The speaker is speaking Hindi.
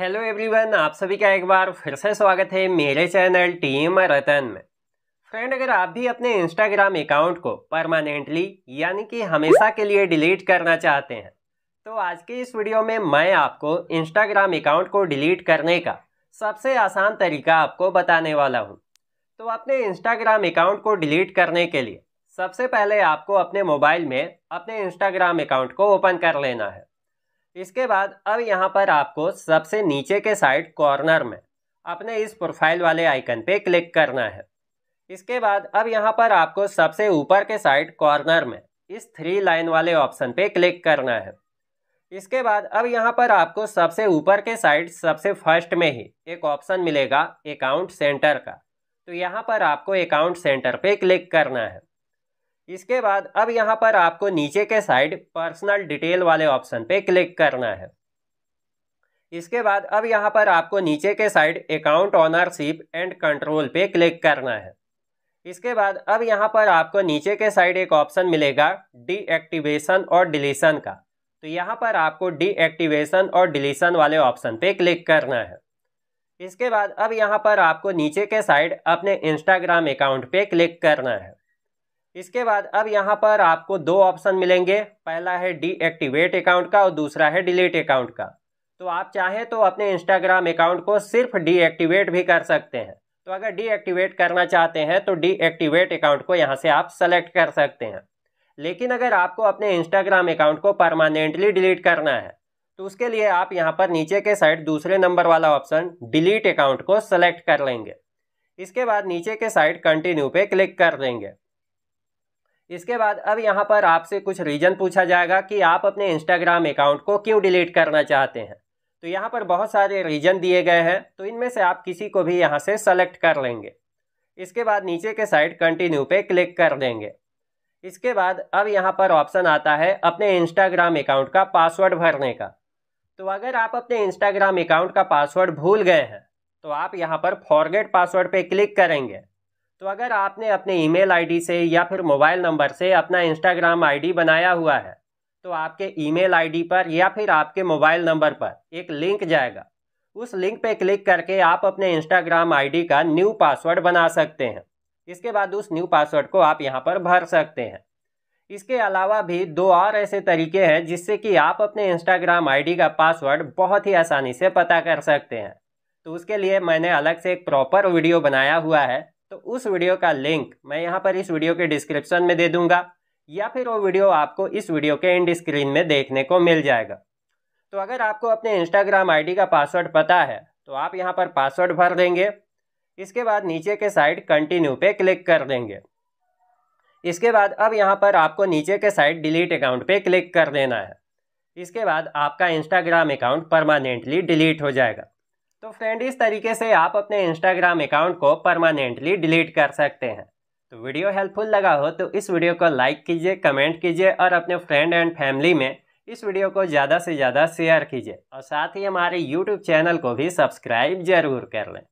हेलो एवरीवन आप सभी का एक बार फिर से स्वागत है मेरे चैनल टीम रतन में फ्रेंड अगर आप भी अपने इंस्टाग्राम अकाउंट को परमानेंटली यानी कि हमेशा के लिए डिलीट करना चाहते हैं तो आज के इस वीडियो में मैं आपको इंस्टाग्राम अकाउंट को डिलीट करने का सबसे आसान तरीका आपको बताने वाला हूँ तो अपने इंस्टाग्राम अकाउंट को डिलीट करने के लिए सबसे पहले आपको अपने मोबाइल में अपने इंस्टाग्राम अकाउंट को ओपन कर लेना है इसके बाद अब यहाँ पर आपको सबसे नीचे के साइड कॉर्नर में अपने इस प्रोफाइल वाले आइकन पे क्लिक करना है इसके बाद अब यहाँ पर आपको सबसे ऊपर के साइड कॉर्नर में इस थ्री लाइन वाले ऑप्शन पे क्लिक करना है इसके बाद अब यहाँ पर आपको सबसे ऊपर के साइड सबसे फर्स्ट में ही एक ऑप्शन मिलेगा अकाउंट सेंटर का तो यहाँ पर आपको अकाउंट सेंटर पे क्लिक करना है इसके बाद अब यहाँ पर आपको नीचे के साइड पर्सनल डिटेल वाले ऑप्शन पे क्लिक करना है इसके बाद अब यहाँ पर आपको नीचे के side account ownership and control पे क्लिक करना है इसके बाद अब यहाँ पर आपको नीचे के साइड एक ऑप्शन मिलेगा डीएक्टिवेशन और डिलीशन का तो यहाँ पर आपको डीएक्टिवेशन और डिलीशन वाले ऑप्शन पे क्लिक करना है इसके बाद अब यहाँ पर आपको नीचे के साइड अपने इंस्टाग्राम अकाउंट पे क्लिक करना है इसके बाद अब यहाँ पर आपको दो ऑप्शन मिलेंगे पहला है डीएक्टिवेट अकाउंट का और दूसरा है डिलीट अकाउंट का तो आप चाहें तो अपने इंस्टाग्राम अकाउंट को सिर्फ डीएक्टिवेट भी कर सकते हैं तो अगर डीएक्टिवेट करना चाहते हैं तो डीएक्टिवेट अकाउंट को यहाँ से आप सेलेक्ट कर सकते हैं लेकिन अगर आपको अपने इंस्टाग्राम अकाउंट को परमानेंटली डिलीट करना है तो उसके लिए आप यहाँ पर नीचे के साइड दूसरे नंबर वाला ऑप्शन डिलीट अकाउंट को सेलेक्ट कर लेंगे इसके बाद नीचे के साइड कंटिन्यू पे क्लिक कर देंगे इसके बाद अब यहाँ पर आपसे कुछ रीज़न पूछा जाएगा कि आप अपने इंस्टाग्राम अकाउंट को क्यों डिलीट करना चाहते हैं तो यहाँ पर बहुत सारे रीजन दिए गए हैं तो इनमें से आप किसी को भी यहाँ से सेलेक्ट कर लेंगे इसके बाद नीचे के साइड कंटिन्यू पे क्लिक कर देंगे इसके बाद अब यहाँ पर ऑप्शन आता है अपने इंस्टाग्राम अकाउंट का पासवर्ड भरने का तो अगर आप अपने इंस्टाग्राम अकाउंट का पासवर्ड भूल गए हैं तो आप यहाँ पर फॉरगेट पासवर्ड पे क्लिक करेंगे तो अगर आपने अपने ईमेल आईडी से या फिर मोबाइल नंबर से अपना इंस्टाग्राम आईडी बनाया हुआ है तो आपके ईमेल आईडी पर या फिर आपके मोबाइल नंबर पर एक लिंक जाएगा उस लिंक पर क्लिक करके आप अपने इंस्टाग्राम आईडी का न्यू पासवर्ड बना सकते हैं इसके बाद उस न्यू पासवर्ड को आप यहाँ पर भर सकते हैं इसके अलावा भी दो और ऐसे तरीके हैं जिससे कि आप अपने इंस्टाग्राम आई का पासवर्ड बहुत ही आसानी से पता कर सकते हैं तो उसके लिए मैंने अलग से एक प्रॉपर वीडियो बनाया हुआ है तो उस वीडियो का लिंक मैं यहाँ पर इस वीडियो के डिस्क्रिप्शन में दे दूंगा या फिर वो वीडियो आपको इस वीडियो के एंड स्क्रीन में देखने को मिल जाएगा तो अगर आपको अपने इंस्टाग्राम आईडी का पासवर्ड पता है तो आप यहाँ पर पासवर्ड भर देंगे इसके बाद नीचे के साइड कंटिन्यू पे क्लिक कर देंगे इसके बाद अब यहाँ पर आपको नीचे के साइड डिलीट अकाउंट पे क्लिक कर देना है इसके बाद आपका इंस्टाग्राम अकाउंट परमानेंटली डिलीट हो जाएगा तो फ्रेंड इस तरीके से आप अपने इंस्टाग्राम अकाउंट को परमानेंटली डिलीट कर सकते हैं तो वीडियो हेल्पफुल लगा हो तो इस वीडियो को लाइक कीजिए कमेंट कीजिए और अपने फ्रेंड एंड फैमिली में इस वीडियो को ज़्यादा से ज़्यादा शेयर कीजिए और साथ ही हमारे यूट्यूब चैनल को भी सब्सक्राइब जरूर कर लें